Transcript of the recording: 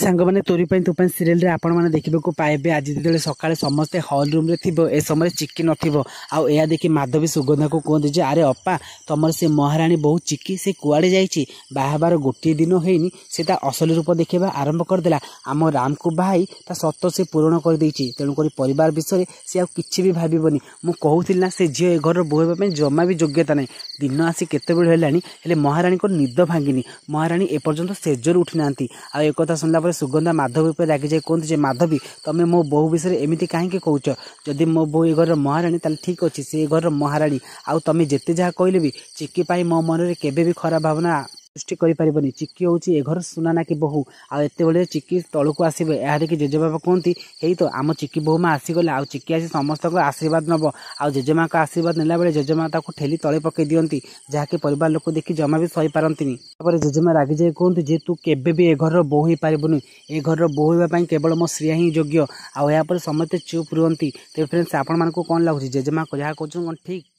ସାଙ୍ଗମାନେ ତୋରି ପାଇଁ ତୋ ପାଇଁ ସିରିଏଲ୍ରେ ଆପଣମାନେ ଦେଖିବାକୁ ପାଇବେ ଆଜି ଯେତେବେଳେ ସକାଳେ ସମସ୍ତେ ହଲ୍ ରୁମ୍ରେ ଥିବ ଏ ସମୟରେ ଚିକି ନଥିବ ଆଉ ଏହା ଦେଖି ମାଧବୀ ସୁଗନ୍ଧାକୁ କୁହନ୍ତି ଯେ ଆରେ ଅପା ତମର ସେ ମହାରାଣୀ ବହୁ ଚିକି ସେ କୁଆଡ଼େ ଯାଇଛି ବାହାବାର ଗୋଟିଏ ଦିନ ହେଇନି ସେ ତା ଅସଲି ରୂପ ଦେଖେଇବା ଆରମ୍ଭ କରିଦେଲା ଆମ ରାମକୁ ଭାଇ ତା ସତ ସେ ପୂରଣ କରିଦେଇଛି ତେଣୁକରି ପରିବାର ବିଷୟରେ ସେ ଆଉ କିଛି ବି ଭାବିବନି ମୁଁ କହୁଥିଲି ନା ସେ ଝିଅ ଏ ଘରର ବୋହୁ ହେବା ପାଇଁ ଜମା ବି ଯୋଗ୍ୟତା ନାହିଁ ଦିନ ଆସି କେତେବେଳେ ହେଲାଣି ହେଲେ ମହାରାଣୀଙ୍କ ନିଦ ଭାଙ୍ଗିନି ମହାରାଣୀ ଏପର୍ଯ୍ୟନ୍ତ ଶେଜରୁ ଉଠିନାହାନ୍ତି ଆଉ ଏକଥା ଶୁଣିଲା ତାପରେ ସୁଗନ୍ଧା ମାଧବୀ ଉପରେ ରାଗିଯାଇ କୁହନ୍ତି ଯେ ମାଧବୀ ତମେ ମୋ ବୋହୁ ବିଷୟରେ ଏମିତି କାହିଁକି କହୁଛ ଯଦି ମୋ ବୋଉ ଏ ଘରର ମହାରାଣୀ ତାହେଲେ ଠିକ୍ ଅଛି ସେ ଏ ଘରର ମହାରାଣୀ ଆଉ ତମେ ଯେତେ ଯାହା କହିଲେ ବି ଚିକି ପାଇଁ ମୋ ମନରେ କେବେ ବି ଖରାପ ଭାବନା ସୃଷ୍ଟି କରିପାରିବନି ଚିକି ହେଉଛି ଏ ଘର ସୁନା ନାକି ବୋହୂ ଆଉ ଏତେବେଳେ ଚିକି ତଳକୁ ଆସିବେ ଏହା ଦେଖି ଜେଜେବାପା କୁହନ୍ତି ହେଇ ତ ଆମ ଚିକି ବୋହୂମା ଆସିଗଲେ ଆଉ ଚିକି ଆସି ସମସ୍ତଙ୍କ ଆଶୀର୍ବାଦ ନେବ ଆଉ ଜେଜେମାଙ୍କ ଆଶୀର୍ବାଦ ନେଲାବେଳେ ଜେଜେମା ତାକୁ ଠେଲି ତଳେ ପକାଇ ଦିଅନ୍ତି ଯାହାକି ପରିବାର ଲୋକ ଦେଖି ଜମା ବି ସହିପାରନ୍ତିନି ତାପରେ ଜେଜେମା ରାଗିଯାଇ କୁହନ୍ତି ଯେ ତୁ କେବେ ବି ଏ ଘରର ବୋହୂ ହେଇପାରିବୁନି ଏ ଘରର ବୋହୂ ହେବା ପାଇଁ କେବଳ ମୋ ଶ୍ରୀୟା ହିଁ ଯୋଗ୍ୟ ଆଉ ଏହାପରେ ସମସ୍ତେ ଚୁପ୍ ରୁହନ୍ତି ତେବେ ଫ୍ରେଣ୍ଡସ୍ ଆପଣମାନଙ୍କୁ କ'ଣ ଲାଗୁଛି ଜେଜେମା ଯାହା କହୁଛନ୍ତି କ'ଣ ଠିକ୍